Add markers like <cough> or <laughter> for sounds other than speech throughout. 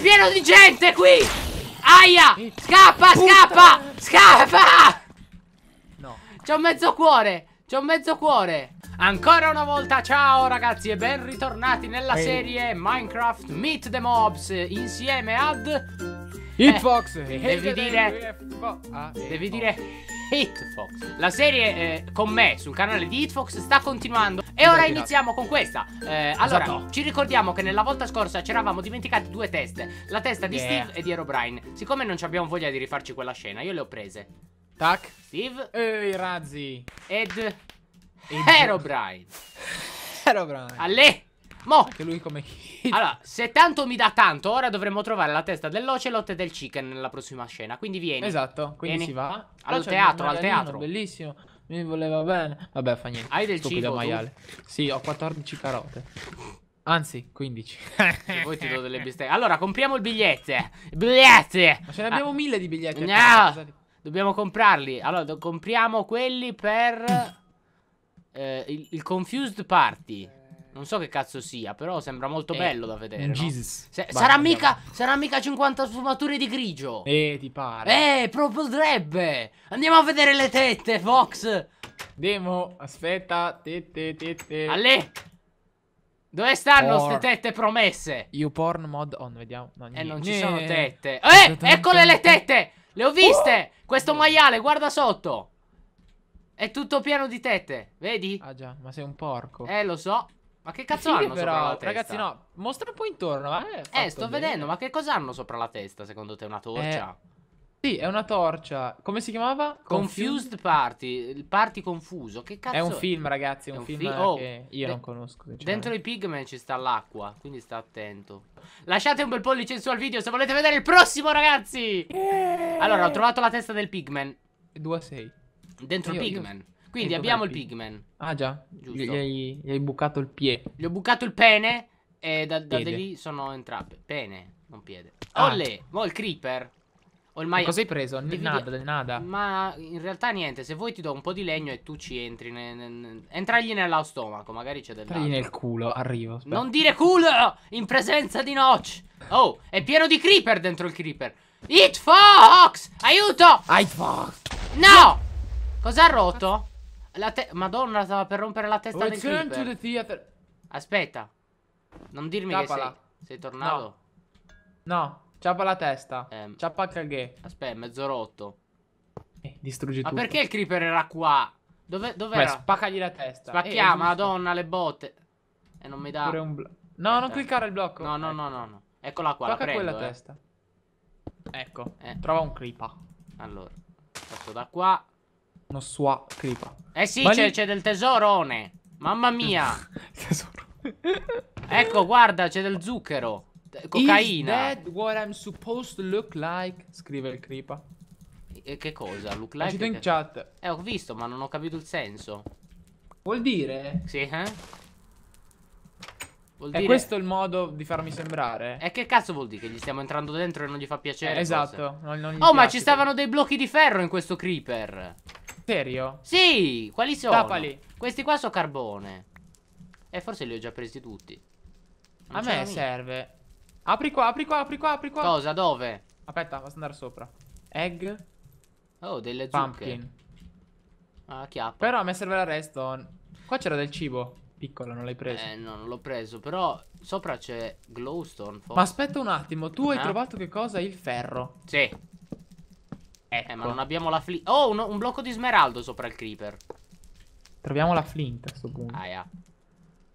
Pieno di gente qui! Aia! Scappa, Puttana. scappa! Scappa! No. C'ho mezzo cuore! C'ho mezzo cuore! Ancora una volta ciao ragazzi e ben ritornati nella hey. serie Minecraft Meet the Mobs insieme ad... Hitbox! Eh, devi dire... Devi dire... Hitfox. La serie eh, con me sul canale di Hitfox sta continuando. E ora iniziamo con questa. Eh, allora, esatto. ci ricordiamo che nella volta scorsa ci eravamo dimenticati due teste. La testa di yeah. Steve e di Aerobrine. Siccome non abbiamo voglia di rifarci quella scena, io le ho prese. Tac. Steve. Ehi, razzi. Ed. Ed. Aerobrine. Aerobrine. Allè. Mo. Anche lui come hit. Allora, se tanto mi dà tanto, ora dovremmo trovare la testa dell'ocelot e del chicken nella prossima scena. Quindi vieni. Esatto, quindi vieni. si va. Ah, al teatro, al teatro. Bellissimo. Mi voleva bene. Vabbè, fa niente. Hai del cibo maiale. Sì, ho 14 carote. Anzi, 15. E poi ti do delle bistecche. Allora, compriamo il biglietto. Bigliette! Ma ce ne abbiamo ah. mille di biglietti. No! Dobbiamo comprarli. Allora, compriamo quelli per... eh, il, il Confused Party. Non so che cazzo sia, però sembra molto eh, bello da vedere. No? Jesus. Se, vai, sarà, mica, sarà mica 50 sfumature di grigio. Eh, ti pare. Eh, proprio potrebbe. Andiamo a vedere le tette, Fox. Demo, aspetta, tette, tette. Alle. Dove stanno queste tette promesse? You porn mod on, vediamo. No, eh, non ci ne. sono eh, tette. Eh, eccole le tette. Le ho viste. Oh. Questo maiale, guarda sotto. È tutto pieno di tette, vedi? Ah già, ma sei un porco. Eh, lo so. Ma che cazzo sì, hanno però, sopra la testa? Ragazzi, no, mostra un po' intorno. Eh, eh sto bene. vedendo, ma che cosa hanno sopra la testa? Secondo te una torcia? Eh, sì, è una torcia. Come si chiamava? Confused, Confused Party, il party confuso. Che cazzo? È un film, ragazzi, è un, un film oh, che io non conosco. Diciamo. Dentro i pigmen ci sta l'acqua, quindi sta attento. Lasciate un bel pollice in su al video se volete vedere il prossimo, ragazzi! Yeah. Allora, ho trovato la testa del pigman. 2 a 6. Dentro io, il pigman. Io... Quindi abbiamo il pigman. Ah già, Giusto. Gli, hai, gli hai bucato il piede. Gli ho bucato il pene e da, da lì sono entrambe. Pene, non piede. Ah. Olle, ho il creeper. Ormai... Cosa hai preso? Dividi... Nada, nada. Ma in realtà niente, se vuoi ti do un po' di legno e tu ci entri. Ne, ne, entragli nello stomaco, magari c'è del Entragli nel culo, arrivo. Aspetta. Non dire culo in presenza di Notch. Oh, è pieno di creeper dentro il creeper. Hit Fox! Aiuto! Hit Fox! No! Cosa ha rotto? Madonna, stava per rompere la testa Return del creeper. Aspetta. Non dirmi Ciapala. che sei, sei tornato. No. no. Ciappa la testa. Eh. Ciappa caghe. Aspetta, mezzo rotto. Eh, distruggi Ma tutto. Ma perché il creeper era qua? Dove, dove Beh, era? spaccagli la testa. Spacchiamo, eh, madonna, le botte. E non mi dà... no, Aspetta. non eh. cliccare il blocco. No, no, no, no. no. Eccola qua, Spacca la prendo, quella eh. testa. Ecco, eh. trova un creeper. Allora, Passo da qua. Una sua cripa. Eh sì, c'è lì... del tesorone. Mamma mia. <laughs> Tesoro. ecco, guarda, c'è del zucchero. Cocaina. Is that what I'm supposed to look like? Scrive il creeper. E che cosa? Look like? Che... in chat. Eh, ho visto, ma non ho capito il senso. Vuol dire? Sì, eh? Vuol dire... È questo il modo di farmi sembrare? E eh, che cazzo vuol dire? Che gli stiamo entrando dentro e non gli fa piacere? Eh, esatto. Non, non gli oh, piace, ma ci stavano dei blocchi di ferro in questo creeper. Serio? Sì, quali sono? Tapali. Questi qua sono carbone. E eh, forse li ho già presi tutti. Non a me serve. Apri qua, apri qua, apri qua, apri qua. Cosa? Dove? Aspetta, basta andare sopra. Egg. Oh, delle Pumpkin. Ah, chiappa. Però a me serve la redstone. Qua c'era del cibo. Piccolo, non l'hai preso. Eh, no, non l'ho preso. Però sopra c'è glowstone. Forse. Ma aspetta un attimo, tu eh? hai trovato che cosa? Il ferro. Sì. Ecco. Eh, ma ecco. non abbiamo la flint. Oh, un, un, blocco di smeraldo sopra il creeper. Troviamo la flint a questo punto. Ah, yeah.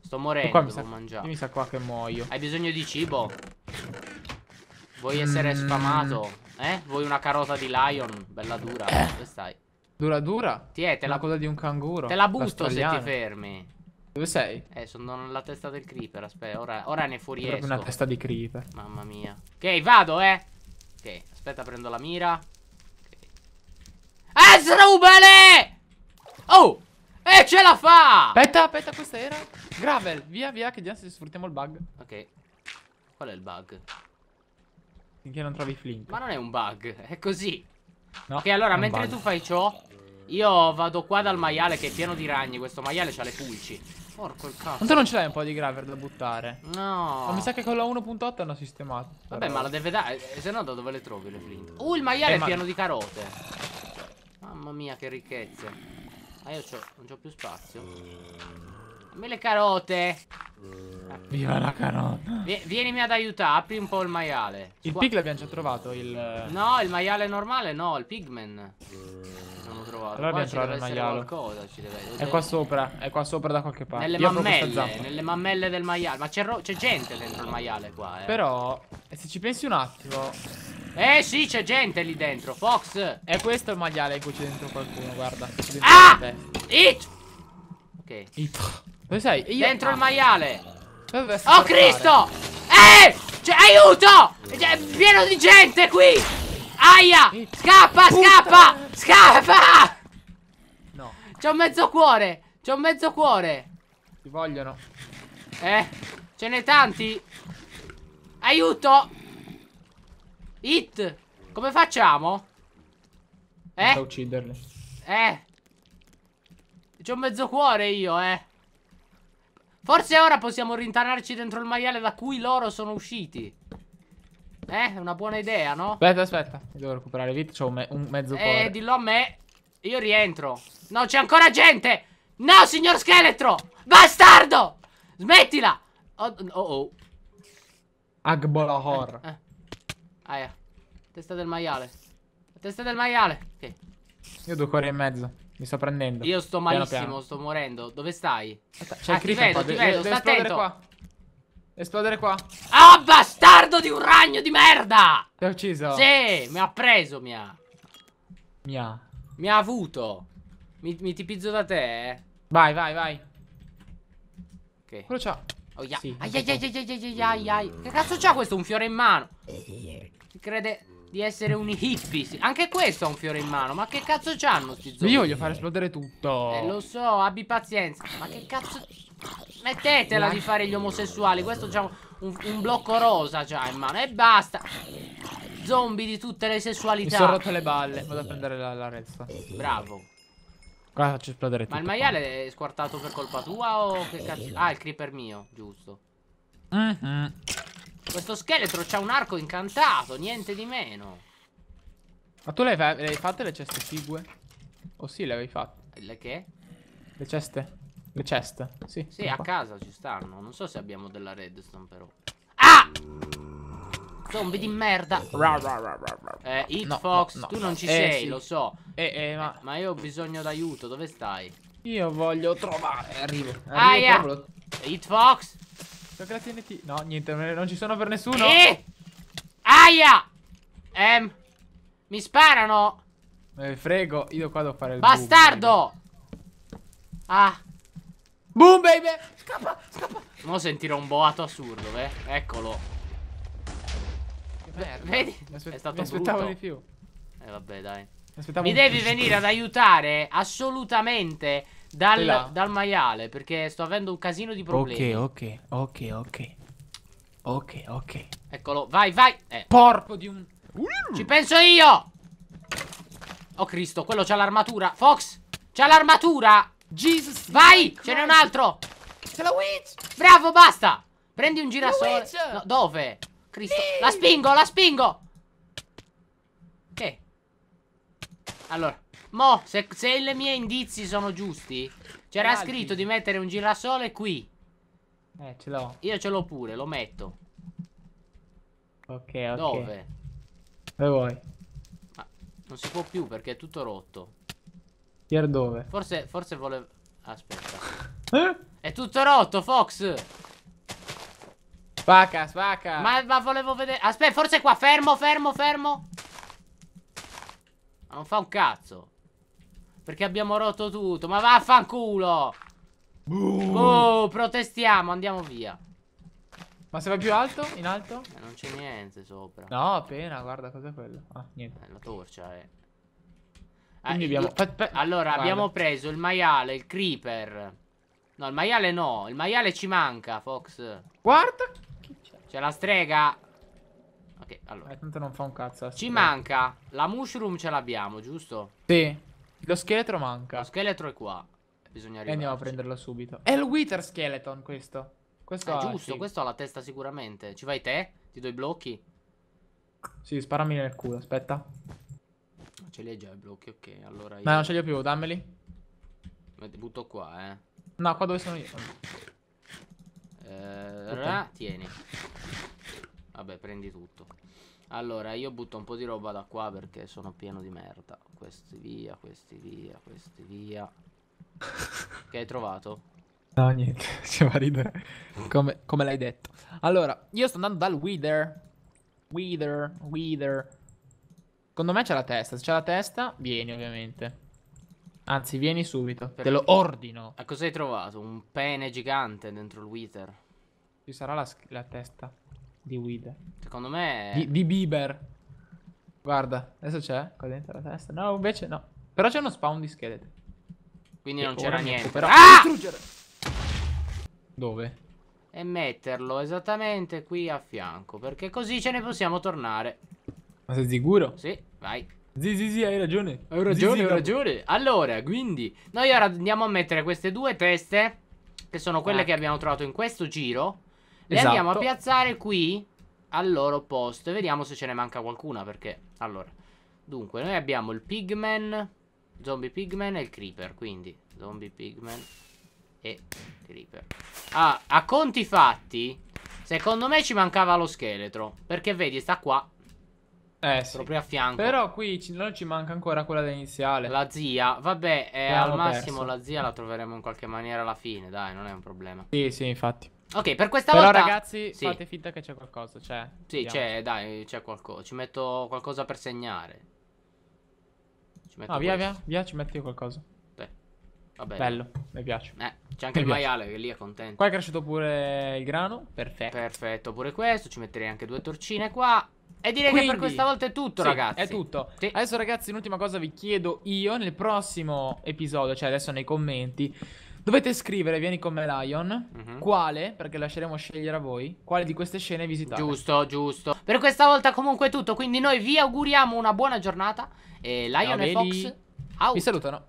Sto morendo, qua mi sa, mangiare. Mi sa qua che muoio. Hai bisogno di cibo? Vuoi essere mm. sfamato? Eh? Vuoi una carota di lion? Bella dura. Eh. Dove stai? Dura dura? Ti è, te la... cosa di un canguro. Te la busto se ti fermi. Dove sei? Eh, sono nella testa del creeper, aspetta, ora, ora ne fuoriesco. È proprio una testa di creeper. Mamma mia. Ok, vado, eh. Ok, aspetta, prendo la mira. Esrubele! Oh! E ce la fa! Aspetta, aspetta, questa era Gravel, via, via, che già se sfruttiamo il bug Ok Qual è il bug? Finché non trovi Flint Ma non è un bug, è così no, Ok, allora, mentre bug. tu fai ciò Io vado qua dal maiale che è pieno di ragni Questo maiale ha le pulci Porco il cazzo Tanto non ce l'hai un po' di Gravel da buttare No Ma mi sa che con la 1.8 hanno sistemato Vabbè, però. ma la deve dare eh, Se no da dove le trovi le Flint? Eh, uh, il maiale eh, è pieno di carote Mamma mia che ricchezze Ma ah, io non ho più spazio Dammi le carote Viva la carota v Vienimi ad aiutare Apri un po' il maiale Il pig l'abbiamo già trovato il... No il maiale normale no Il pigman L'abbiamo trovato Allora qua abbiamo trovato il maiale qualcosa, È qua sopra È qua sopra da qualche parte Nelle io mammelle Nelle mammelle del maiale Ma c'è gente dentro il maiale qua eh. Però eh, Se ci pensi un attimo eh sì, c'è gente lì dentro, Fox. È questo il maiale che c'è dentro qualcuno, guarda. Dentro ah! It! Ok. It. Dove sei? Io... Dentro il maiale. Dove oh portare? Cristo! Eh! Cioè, aiuto! Cioè, è pieno di gente qui! Aia! It. Scappa, scappa! Scappa! No. C'è un mezzo cuore! C'è un mezzo cuore! Ti vogliono. Eh? Ce n'è tanti? Aiuto! Hit! Come facciamo? Eh? Da ucciderli. Eh. C'ho mezzo cuore io, eh. Forse ora possiamo rintanarci dentro il maiale da cui loro sono usciti. Eh, è una buona idea, no? Aspetta, aspetta. Devo recuperare vite, c'ho un, me un, mezzo eh, cuore. Eh, dillo a me. Io rientro. No, c'è ancora gente! No, signor scheletro! Bastardo! Smettila! Oh, oh. oh. Agbola horror. Eh, eh. Aia. Ah, testa del maiale. testa del maiale. Ok. Io due cuori e mezzo. Mi sto prendendo. Io sto malissimo, piano piano. sto morendo. Dove stai? C'è ah, il ti vedo, ti vedo, sta attento. Qua. Esplodere qua. Ah, bastardo di un ragno di merda! Ti ha ucciso? Sì, mi ha preso, mi ha. Mi ha. Mi ha avuto. Mi, mi tipizzo da te, eh. Vai, vai, vai. Ok. Quello c'ha. Oh, yeah. sì, ai, ai, ai, ai, ai, ai, ai, ai. Che cazzo c'ha questo? Un fiore in mano. Eh, crede di essere un hippie. Anche questo ha un fiore in mano. Ma che cazzo c'hanno sti zombie? Io voglio far esplodere tutto. Eh, lo so, abbi pazienza. Ma che cazzo... Mettetela di fare gli omosessuali. Questo c'ha un, un, un, blocco rosa già in mano. E basta. Zombie di tutte le sessualità. Mi sono rotto le balle. Vado a prendere la, la resta. Bravo. Qua ah, faccio esplodere tutto. Ma il maiale qua. è squartato per colpa tua o che cazzo... Ah, il creeper mio, giusto. Mm -hmm. Questo scheletro c'ha un arco incantato, niente di meno. Ma tu le hai fatte le ceste figue? Oh sì, le avevi fatte. Le che? Le ceste. Le ceste, sì. Sì, a fa. casa ci stanno. Non so se abbiamo della redstone però. Ah! Zombie di merda. eh, Hit no, Fox, no, no, tu non ci eh, sei, sì. lo so. Eh, eh, ma... Eh, ma... io ho bisogno d'aiuto, dove stai? Io voglio trovare. Arrivo. Arrivo ah, yeah. Hit Fox. C'ho anche la TNT. No, niente, non ci sono per nessuno. Eh! Aia! Ehm. Mi sparano. Eh, frego, io qua devo fare il Bastardo! Boom, ah. Boom, baby! Scappa, scappa. Non sentirò un boato assurdo, eh. Eccolo. Vedi? Mi È stato mi aspettavo brutto. di più. Eh, vabbè, dai. mi devi venire ad aiutare, assolutamente. Dal, dal, maiale, perché sto avendo un casino di problemi. Ok, ok, ok, ok. Ok, Eccolo, vai, vai. Eh, porco di un... Ci penso io! Oh Cristo, quello c'ha l'armatura. Fox, c'ha l'armatura! Jesus! Vai, ce n'è un altro! C'è la witch! Bravo, basta! Prendi un girasole. No, dove? Cristo. La spingo, la spingo! Che? Allora. Mo, se, se i miei indizi sono giusti, c'era scritto di mettere un girasole qui. Eh, ce l'ho. Io ce l'ho pure, lo metto. Ok, ok. Dove? Dove vuoi? Ma non si può più perché è tutto rotto. Pier dove? Forse, forse volevo... Aspetta. <laughs> Eh? È tutto rotto, Fox! Spacca, spacca! Ma, ma volevo vedere... Aspetta, forse è qua, fermo, fermo, fermo! Ma non fa un cazzo. Perché abbiamo rotto tutto. Ma vaffanculo! Boom. oh, protestiamo, andiamo via. Ma se vai più alto, in alto? Eh, non c'è niente sopra. No, appena, guarda cos'è quello. Ah, niente. Eh, la torcia, eh. Ah, abbiamo... Allora, guarda. abbiamo preso il maiale, il creeper. No, il maiale no. Il maiale ci manca, Fox. Guarda. C'è la strega. Ok, allora. Eh, tanto non fa un cazzo. Ci manca. La mushroom ce l'abbiamo, giusto? Sì. Lo scheletro manca. Lo scheletro è qua. Bisogna arrivare. andiamo a prenderlo subito. È il Wither Skeleton questo. Questo è eh, giusto, sì. questo ha la testa sicuramente. Ci vai te? Ti do i blocchi? Sì, sparami nel culo, aspetta. Ah, ce li hai già i blocchi, ok. Allora io... No, non ce li ho più, dammeli. Me butto qua, eh. No, qua dove sono io. Eh, okay. Tieni. Vabbè, prendi tutto. Allora, io butto un po' di roba da qua perché sono pieno di merda. Questi via, questi via, questi via. che hai trovato? No, niente, <laughs> ci va a ridere. Come, come l'hai detto. Allora, io sto andando dal Wither. Wither, Wither. Secondo me c'è la testa. Se c'è la testa, vieni ovviamente. Anzi, vieni subito. Perché? Te lo ordino. A cosa hai trovato? Un pene gigante dentro il Wither. Ci sarà la, la testa. Di Wither. Secondo me... Di, di Bieber. Guarda, adesso c'è qua dentro la testa. No, invece no. Però c'è uno spawn di scheletro. Quindi e non c'era niente. Però... Ah! ah! Distruggere! Dove? E metterlo esattamente qui a fianco. Perché così ce ne possiamo tornare. Ma sei sicuro? Sì, vai. Sì, sì, sì, hai ragione. Hai ragione, sì, hai ragione. Allora, quindi, noi ora andiamo a mettere queste due teste, che sono quelle ah. che abbiamo trovato in questo giro, le esatto. andiamo a esatto. piazzare qui al loro posto. E vediamo se ce ne manca qualcuna. Perché, allora, dunque, noi abbiamo il pigman, zombie pigman e il creeper. Quindi, zombie pigman e creeper. Ah, a conti fatti, secondo me ci mancava lo scheletro. Perché vedi, sta qua. Eh, sì. Proprio a fianco. Però qui ci, non ci manca ancora quella iniziale. La zia, vabbè, eh, al massimo perso. la zia la troveremo in qualche maniera alla fine, dai, non è un problema. Sì, sì, infatti. Ok, per questa Però volta... Però ragazzi, sì. fate finta che c'è qualcosa, c'è. Cioè, sì, c'è, dai, c'è qualcosa. Ci metto qualcosa per segnare. Ci metto no, ah, via, via, via, ci metti io qualcosa. Beh, vabbè. Bello, mi piace. Eh, c'è anche mi il piace. maiale che lì è contento. Qua è cresciuto pure il grano, perfetto. Perfetto, pure questo. Ci metterei anche due torcine qua. E direi Quindi, che per questa volta è tutto, sì, ragazzi. È tutto. Sì. Adesso, ragazzi, un'ultima cosa vi chiedo io nel prossimo episodio, cioè adesso nei commenti. Dovete scrivere, vieni con me Lion, mm -hmm. quale, perché lasceremo scegliere a voi, quale di queste scene visitate. Giusto, giusto. Per questa volta comunque è tutto, quindi noi vi auguriamo una buona giornata e Lion Ciao, e Fox out. Vi salutano.